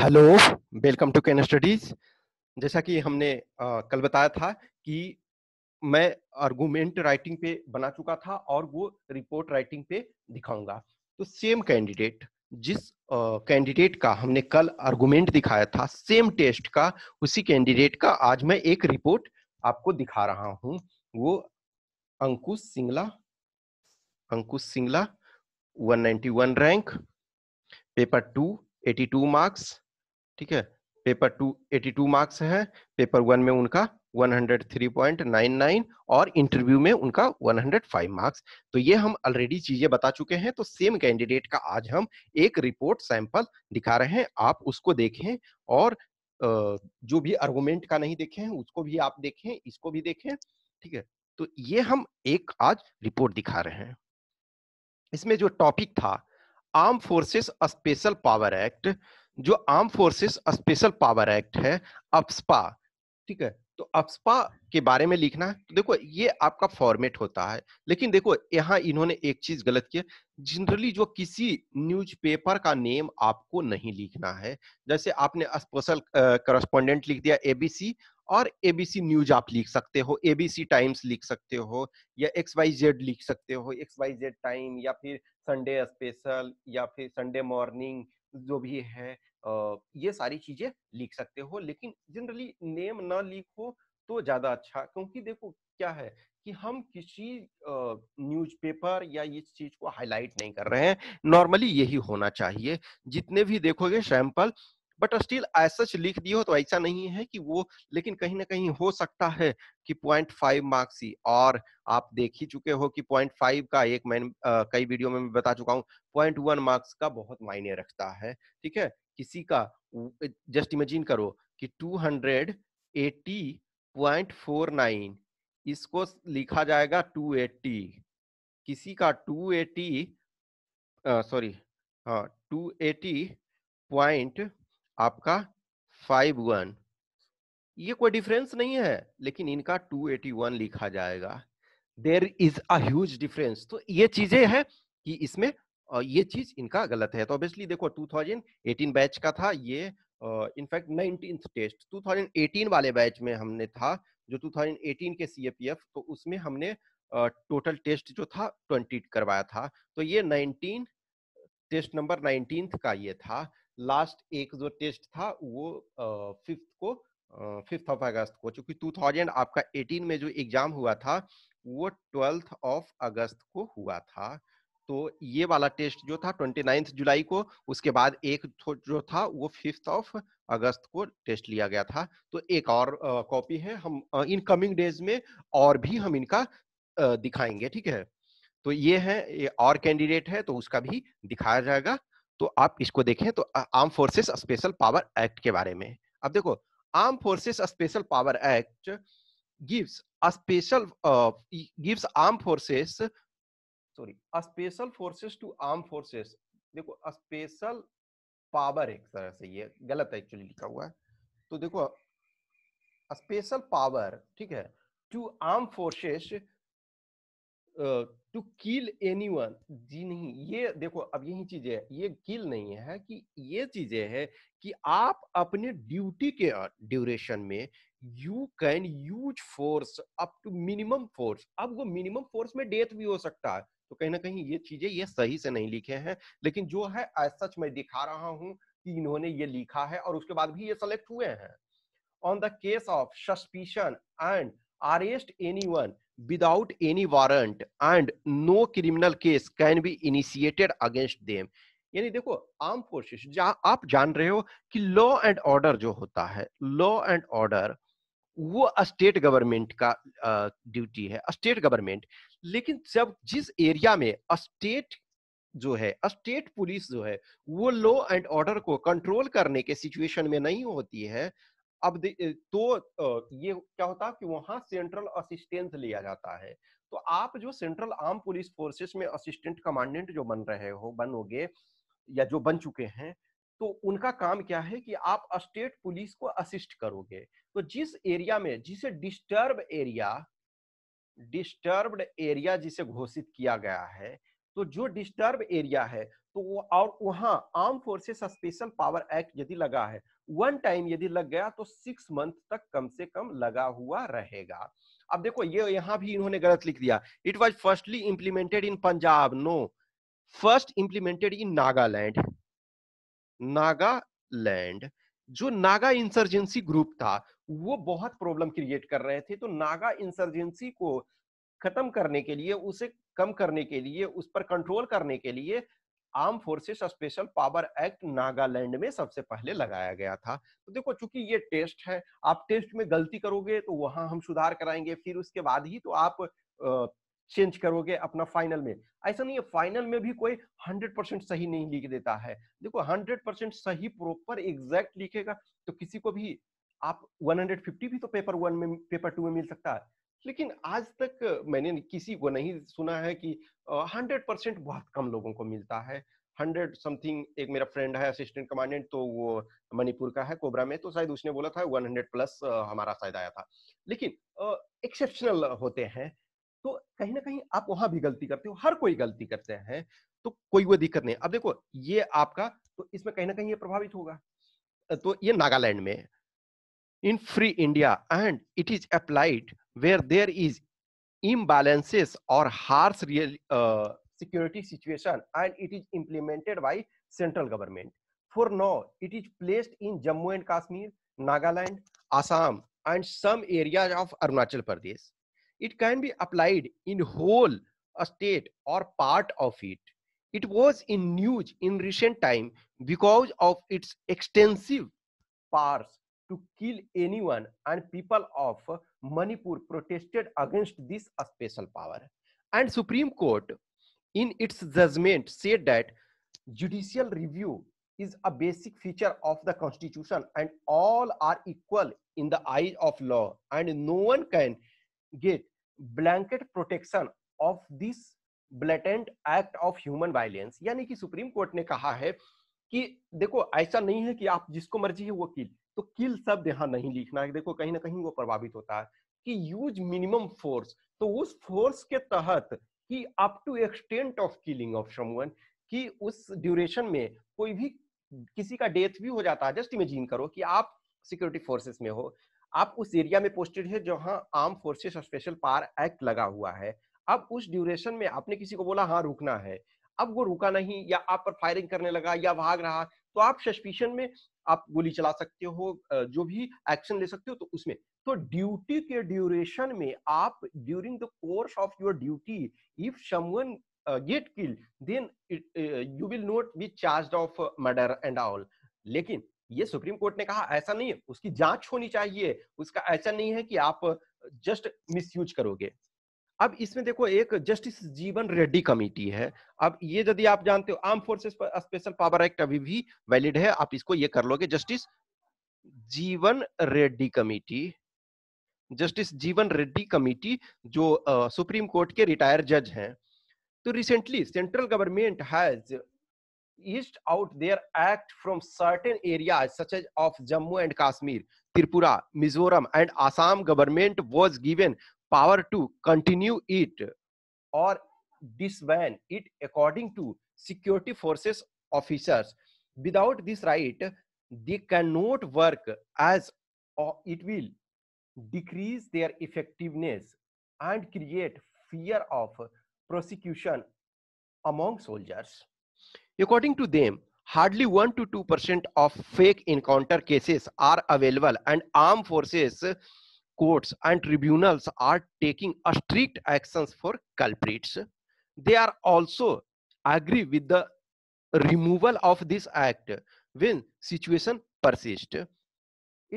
Hello welcome to can studies जैसा कि हमने आ, कल बताया था कि मैं आर्गूमेंट राइटिंग पे बना चुका था और वो रिपोर्ट राइटिंग पे दिखाऊंगा तो सेम कैंडिडेट जिस कैंडिडेट का हमने कल आर्गूमेंट दिखाया था सेम टेस्ट का उसी कैंडिडेट का आज मैं एक रिपोर्ट आपको दिखा रहा हूं वो Ankush Singla Ankush Singla 191 rank paper two 82 marks ठीक है paper two eighty two marks है पेपर वन में उनका 103.99 और इंटरव्यू में उनका 105 मार्क्स तो ये हम ऑलरेडी चीजें बता चुके हैं तो सेम कैंडिडेट का आज हम एक रिपोर्ट सैंपल दिखा रहे हैं आप उसको देखें और जो भी आर्गूमेंट का नहीं देखे हैं उसको भी आप देखें इसको भी देखें ठीक है तो ये हम एक आज रिपोर्ट दिखा रहे हैं इसमें जो टॉपिक था armed forces special power act जो armed forces special power act है अफ्सपा ठीक है तो अफ्सपा के बारे में लिखना है तो देखो ये आपका फॉर्मेट होता है लेकिन देखो यहाँ इन्होंने एक चीज गलत किया जनरली जो किसी न्यूज़पेपर का नेम आपको नहीं लिखना है जैसे आपने स्पेशल करस्पोंडेंट लिख दिया एबीसी और एबीसी न्यूज आप लिख सकते हो एबीसी टाइम्स लिख सकते हो या एक्स वाई जेड लिख सकते हो एक्स वाई जेड टाइम या फिर संडे स्पेशल या फिर संडे मॉर्निंग जो भी है ये सारी चीजें लिख सकते हो लेकिन जनरली नेम ना लिखो तो ज्यादा अच्छा क्योंकि देखो क्या है कि हम किसी न्यूज़पेपर या इस चीज को हाईलाइट नहीं कर रहे हैं नॉर्मली यही होना चाहिए जितने भी देखोगे सैंपल बट स्टिल सच लिख दिए हो तो ऐसा नहीं है कि वो लेकिन कहीं ना कहीं हो सकता है कि पॉइंट फाइव मार्क्स ही और आप देख ही चुके हो कि पॉइंट फाइव का एक मैं कई वीडियो में मैं बता चुका हूँ पॉइंट वन मार्क्स का बहुत मायने रखता है ठीक है किसी का जस्ट इमेजिन करो कि two hundred eighty point four nine इसको लिखा जाएगा टू एट्टी किसी का टू एटी सॉरी हाँ टू एटी पॉइंट आपका फाइव वन ये कोई डिफरेंस नहीं है लेकिन इनका टू एटी वन लिखा जाएगा देर इज अज डिफरेंस तो ये चीजें हैं कि इसमें ये चीज इनका गलत है तो ऑब्वियसली देखो 2018 बैच का था ये इनफैक्ट नाइनटीन टेस्ट 2018 वाले बैच में हमने था जो 2018 के सी तो उसमें हमने टोटल uh, टेस्ट जो था ट्वेंटी करवाया था तो ये नाइनटीन टेस्ट नंबर नाइनटीन का ये था लास्ट एक जो टेस्ट था वो फिफ्थ को फिफ्थ ऑफ अगस्त को चूंकि 2000 आपका 18 में जो एग्जाम हुआ था वो ट्वेल्थ ऑफ अगस्त को हुआ था तो ये वाला टेस्ट जो था ट्वेंटी जुलाई को उसके बाद एक जो था वो फिफ्थ ऑफ अगस्त को टेस्ट लिया गया था तो एक और कॉपी है हम इन कमिंग डेज में और भी हम इनका दिखाएंगे ठीक है तो ये है ये और कैंडिडेट है तो उसका भी दिखाया जाएगा तो आप इसको देखें तो armed forces special power act के बारे में अब देखो armed forces special power act gives special gives armed forces sorry special forces to armed forces देखो स्पेशल पावर एक तरह से ये गलत एक्चुअली लिखा हुआ है तो देखो स्पेशल पावर ठीक है to armed forces to kill anyone जी नहीं ये देखो अब यही चीजें है ये किल नहीं है कि ये चीजें है कि आप अपने ड्यूटी के ड्यूरेशन में you can use force up to minimum force अब वो मिनिमम फोर्स में डेथ भी हो सकता है तो कहीं ना कहीं ये चीजें ये सही से नहीं लिखे हैं लेकिन जो है सच मैं दिखा रहा हूं कि इन्होंने ये लिखा है और उसके बाद भी ये सेलेक्ट हुए हैं on the case of suspicion and arrest anyone without any warrant and no criminal case can be initiated against them यानी देखो आर्म फोर्सेस जहां आप जान रहे हो कि लॉ एंड ऑर्डर जो होता है लॉ एंड ऑर्डर वो स्टेट गवर्नमेंट का ड्यूटी है स्टेट गवर्नमेंट लेकिन जब जिस एरिया में स्टेट जो है स्टेट पुलिस जो है वो लॉ एंड ऑर्डर को कंट्रोल करने के सिचुएशन में नहीं होती है अब तो ये क्या होता कि वहां सेंट्रल असिस्टेंस लिया जाता है तो आप जो सेंट्रल आर्म पुलिस फोर्सेस में असिस्टेंट कमांडेंट जो बन रहे हो बनोगे या जो बन चुके हैं तो उनका काम क्या है कि आप स्टेट पुलिस को असिस्ट करोगे तो जिस एरिया में जिसे डिस्टर्ब एरिया डिस्टर्ब्ड एरिया जिसे घोषित किया गया है तो जो डिस्टर्ब एरिया है तो वो और वहां armed forces special power act यदि लगा है वन टाइम यदि लग गया तो सिक्स मंथ तक कम से कम लगा हुआ रहेगा अब देखो ये यहां भी इन्होंने गलत लिख दिया it was firstly implemented in Punjab no first implemented in Nagaland Nagaland जो नागा इंसर्जेंसी ग्रुप था वो बहुत प्रॉब्लम क्रिएट कर रहे थे तो नागा इंसर्जेंसी को खत्म करने के लिए उसे कम करने के लिए उस पर कंट्रोल करने के लिए armed forces special power act Nagaland में सबसे पहले लगाया गया था तो देखो चूंकि ये टेस्ट है आप टेस्ट में गलती करोगे तो वहां हम सुधार कराएंगे फिर उसके बाद ही तो आप चेंज करोगे अपना फाइनल में ऐसा नहीं है फाइनल में भी कोई 100 परसेंट सही नहीं लिख देता है देखो 100 परसेंट सही प्रॉपर एग्जैक्ट लिखेगा तो किसी को भी आप 150 भी तो पेपर वन में पेपर टू में मिल सकता है लेकिन आज तक मैंने किसी को नहीं सुना है कि हंड्रेड परसेंट बहुत कम लोगों को मिलता है हंड्रेड समथिंग एक मेरा फ्रेंड है असिस्टेंट कमांडेंट तो वो मणिपुर का है कोबरा में तो शायद उसने बोला था वन हंड्रेड प्लस हमारा शायद आया था लेकिन एक्सेप्शनल होते हैं तो कहीं ना कहीं आप वहां भी गलती करते हो हर कोई गलती करते हैं तो कोई वो दिक्कत नहीं अब देखो ये आपका तो इसमें कहीं ना कहीं ये प्रभावित होगा तो ये नागालैंड में in free India and it is applied where there is imbalances or harsh real uh, security situation and it is implemented by central government. For now, it is placed in Jammu and Kashmir, Nagaland, Assam and some areas of Arunachal Pradesh. It can be applied in whole a uh, state or part of it. It was in news in recent time because of its extensive powers to kill anyone and people of Manipur protested against this special power. And Supreme Court in its judgment said that judicial review is a basic feature of the constitution and all are equal in the eyes of law and no one can get blanket protection of this blatant act of human violence yani ki supreme court ne kaha hai ki dekho aisa nahi hai ki aap jisko marzi hai वो किल तो किल शब्द यहाँ नहीं लिखना है देखो कहीं ना कहीं वो प्रभावित होता है कि यूज मिनिमम फोर्स तो उस फोर्स के तहत कि up to extent of killing of someone कि उस ड्यूरेशन में कोई भी किसी का डेथ भी हो जाता है जस्ट इमेजिन करो कि आप सिक्योरिटी फोर्सेस में हो आप उस एरिया में पोस्टेड है जहां आर्म फोर्सेस और स्पेशल पार एक्ट लगा हुआ है अब उस ड्यूरेशन में आपने किसी को बोला हाँ रुकना है अब वो रुका नहीं या आप पर फायरिंग करने लगा या भाग रहा तो आप सस्पिशन में आप गोली चला सकते हो जो भी एक्शन ले सकते हो तो उसमें तो ड्यूटी के ड्यूरेशन में आप during the course of your duty if someone get kill then you will not be charge of murder and all लेकिन ये सुप्रीम कोर्ट ने कहा ऐसा नहीं है उसकी जांच होनी चाहिए उसका ऐसा नहीं है कि आप जस्ट मिसयूज करोगे अब इसमें देखो एक जस्टिस जीवन रेड्डी कमेटी है अब ये यदि आप जानते हो आर्म फोर्सेस पर स्पेशल पावर एक्ट अभी भी वैलिड है आप इसको ये कर लोगे जस्टिस जीवन रेड्डी कमेटी जस्टिस जीवन रेड्डी कमेटी जो आ, सुप्रीम कोर्ट के रिटायर जज हैं तो recently central government has eased out their act from certain area such as of Jammu and Kashmir Tripura Mizoram and Assam government was given power to continue it or disband it according to security forces officers without this right they cannot work as it will decrease their effectiveness and create fear of prosecution among soldiers according to them hardly 1 to 2% of fake encounter cases are available and armed forces courts and tribunals are taking a strict actions for culprits they are also agree with the removal of this act when situation persist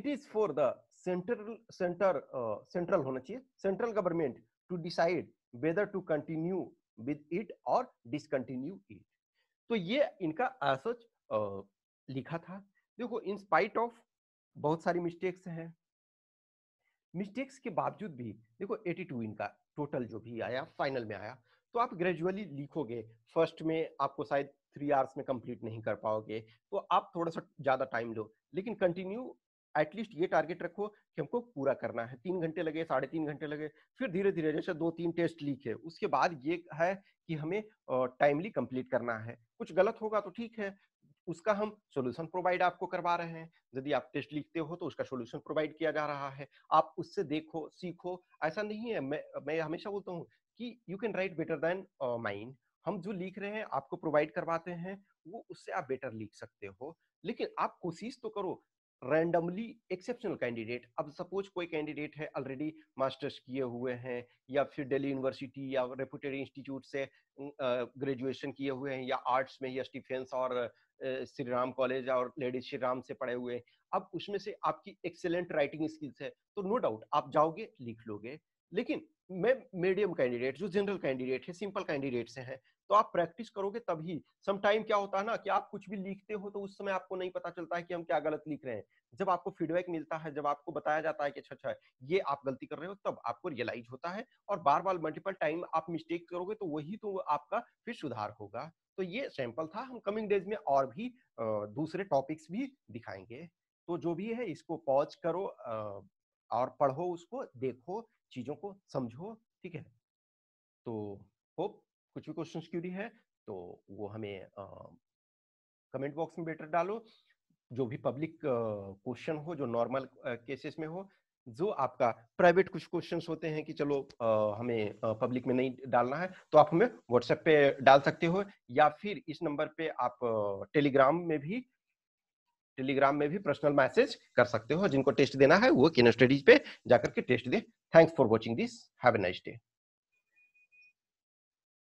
it is for the central center uh, central hona chahiye central government to decide whether to continue with it or discontinue it तो ये इनका सच likha tha dekho in spite of बहुत सारी mistakes हैं mistakes के बावजूद भी देखो 82 इनका टोटल जो भी आया फाइनल में आया तो आप ग्रेजुअली लिखोगे फर्स्ट में आपको शायद थ्री आवर्स में कंप्लीट नहीं कर पाओगे तो आप थोड़ा सा ज़्यादा टाइम लो लेकिन कंटिन्यू एटलीस्ट ये टारगेट रखो कि हमको पूरा करना है तीन घंटे लगे साढ़े तीन घंटे लगे फिर धीरे धीरे जैसे दो तीन टेस्ट लिखे उसके बाद ये है कि हमें टाइमली कंप्लीट करना है कुछ गलत होगा तो ठीक है उसका हम सोल्यूशन प्रोवाइड आपको करवा रहे हैं यदि आप टेस्ट लिखते हो तो उसका सोल्यूशन प्रोवाइड किया जा रहा है आप उससे देखो सीखो ऐसा नहीं है मैं मैं हमेशा बोलता हूँ कि you can write better than mind हम जो लिख रहे हैं आपको प्रोवाइड करवाते हैं वो उससे आप बेटर लिख सकते हो लेकिन आप कोशिश तो करो रैंडमली एक्सेप्शनल कैंडिडेट अब सपोज कोई कैंडिडेट है ऑलरेडी मास्टर्स किए हुए हैं या फिर दिल्ली यूनिवर्सिटी या रेपुटेड इंस्टीट्यूट से ग्रेजुएशन किए हुए हैं या आर्ट्स में या स्टीफेंस और श्री राम कॉलेज और लेडीज श्री राम से पढ़े हुए हैं अब उसमें से आपकी एक्सेलेंट राइटिंग स्किल्स है तो नो no डाउट आप जाओगे लिख लोगे लेकिन मैं मीडियम कैंडिडेट जो जनरल कैंडिडेट है सिंपल कैंडिडेट से हैं तो आप प्रैक्टिस करोगे तभी सम टाइम क्या होता है ना कि आप कुछ भी लिखते हो तो उस समय आपको नहीं पता चलता है कि हम क्या गलत लिख रहे हैं जब आपको फीडबैक मिलता है जब आपको बताया जाता है कि अच्छा अच्छा ये आप गलती कर रहे हो तब आपको रियलाइज होता है और बार बार मल्टीपल टाइम आप मिस्टेक करोगे तो वही तो आपका फिर सुधार होगा तो ये सैंपल था हम कमिंग डेज में और भी दूसरे टॉपिक्स भी दिखाएंगे तो जो भी है इसको पॉज करो आ, और पढ़ो उसको देखो चीजों को समझो ठीक है तो होप कुछ भी क्वेश्चन क्यूरी है तो वो हमें कमेंट बॉक्स में बेटर डालो जो भी पब्लिक क्वेश्चन हो जो नॉर्मल केसेस में हो जो आपका प्राइवेट कुछ क्वेश्चंस होते हैं कि चलो आ, हमें पब्लिक में नहीं डालना है तो आप हमें व्हाट्सएप पे डाल सकते हो या फिर इस नंबर पे आप टेलीग्राम में भी टेलीग्राम में भी पर्सनल मैसेज कर सकते हो जिनको टेस्ट देना है वो किन स्टडीज पे जाकर के टेस्ट दे thanks for watching this have a nice day